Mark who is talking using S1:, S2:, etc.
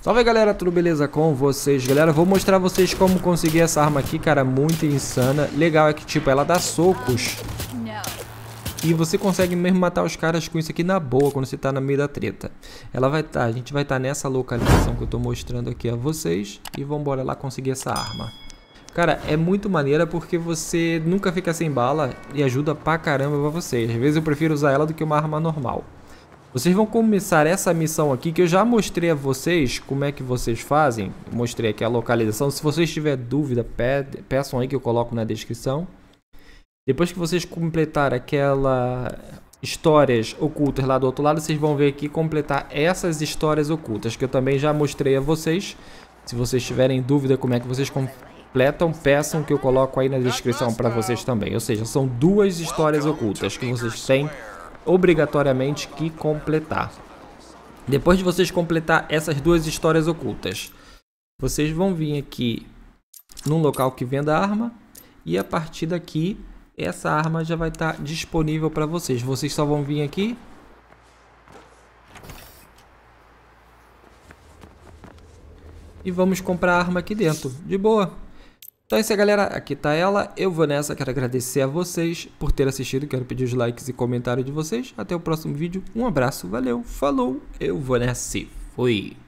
S1: Salve galera, tudo beleza com vocês? Galera, vou mostrar vocês como conseguir essa arma aqui, cara, muito insana. Legal é que, tipo, ela dá socos. E você consegue mesmo matar os caras com isso aqui na boa, quando você tá no meio da treta. Ela vai tá, a gente vai estar tá nessa localização que eu tô mostrando aqui a vocês. E vambora lá conseguir essa arma. Cara, é muito maneira porque você nunca fica sem bala e ajuda pra caramba pra vocês. Às vezes eu prefiro usar ela do que uma arma normal. Vocês vão começar essa missão aqui que eu já mostrei a vocês como é que vocês fazem. Mostrei aqui a localização. Se vocês tiverem dúvida, peçam aí que eu coloco na descrição. Depois que vocês completarem aquela histórias ocultas lá do outro lado, vocês vão ver aqui completar essas histórias ocultas que eu também já mostrei a vocês. Se vocês tiverem dúvida como é que vocês completam, peçam que eu coloco aí na descrição para vocês também. Ou seja, são duas histórias ocultas que vocês têm obrigatoriamente que completar. Depois de vocês completar essas duas histórias ocultas, vocês vão vir aqui num local que venda arma e a partir daqui essa arma já vai estar disponível para vocês. Vocês só vão vir aqui e vamos comprar a arma aqui dentro, de boa. Então é isso aí, galera. Aqui tá ela. Eu vou nessa. Quero agradecer a vocês por ter assistido. Quero pedir os likes e comentários de vocês. Até o próximo vídeo. Um abraço. Valeu. Falou. Eu vou nessa. Fui.